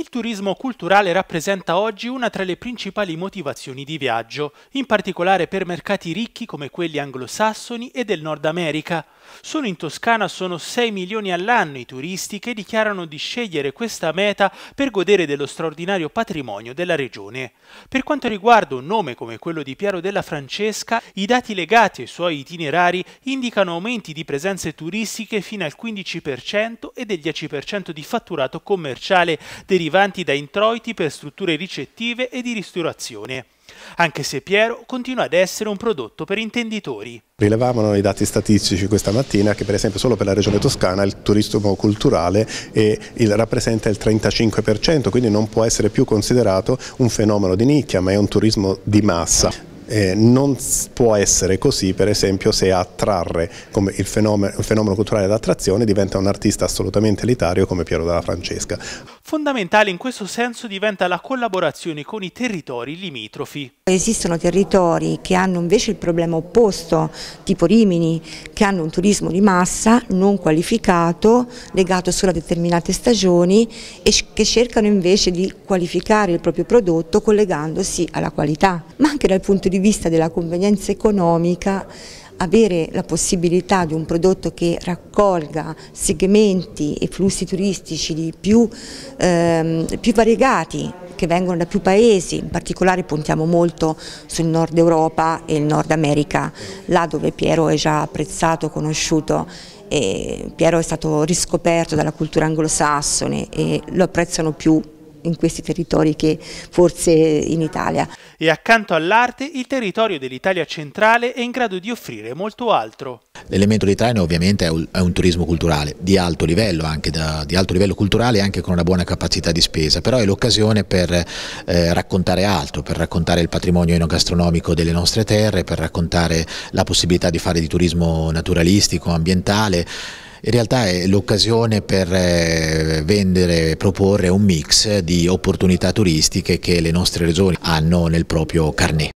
Il turismo culturale rappresenta oggi una tra le principali motivazioni di viaggio, in particolare per mercati ricchi come quelli anglosassoni e del Nord America, Solo in Toscana sono 6 milioni all'anno i turisti che dichiarano di scegliere questa meta per godere dello straordinario patrimonio della regione. Per quanto riguarda un nome come quello di Piero della Francesca, i dati legati ai suoi itinerari indicano aumenti di presenze turistiche fino al 15% e del 10% di fatturato commerciale derivanti da introiti per strutture ricettive e di ristorazione anche se Piero continua ad essere un prodotto per intenditori. Rilevavano i dati statistici questa mattina che per esempio solo per la regione toscana il turismo culturale è, il, rappresenta il 35%, quindi non può essere più considerato un fenomeno di nicchia, ma è un turismo di massa. Eh, non può essere così per esempio se attrarre come il fenomeno, il fenomeno culturale d'attrazione diventa un artista assolutamente elitario come Piero della Francesca. Fondamentale in questo senso diventa la collaborazione con i territori limitrofi. Esistono territori che hanno invece il problema opposto, tipo Rimini, che hanno un turismo di massa non qualificato, legato solo a determinate stagioni e che cercano invece di qualificare il proprio prodotto collegandosi alla qualità, ma anche dal punto di vista della convenienza economica avere la possibilità di un prodotto che raccolga segmenti e flussi turistici più, ehm, più variegati che vengono da più paesi, in particolare puntiamo molto sul nord Europa e il nord America, là dove Piero è già apprezzato, conosciuto e Piero è stato riscoperto dalla cultura anglosassone e lo apprezzano più in questi territori che forse in Italia. E accanto all'arte il territorio dell'Italia centrale è in grado di offrire molto altro. L'elemento di traino ovviamente è un, è un, turismo culturale di alto livello, anche da, di alto livello culturale anche con una buona capacità di spesa, però è l'occasione per eh, raccontare altro, per raccontare il patrimonio enogastronomico delle nostre terre, per raccontare la possibilità di fare di turismo naturalistico, ambientale in realtà è l'occasione per eh, vendere e proporre un mix di opportunità turistiche che le nostre regioni hanno nel proprio carnet.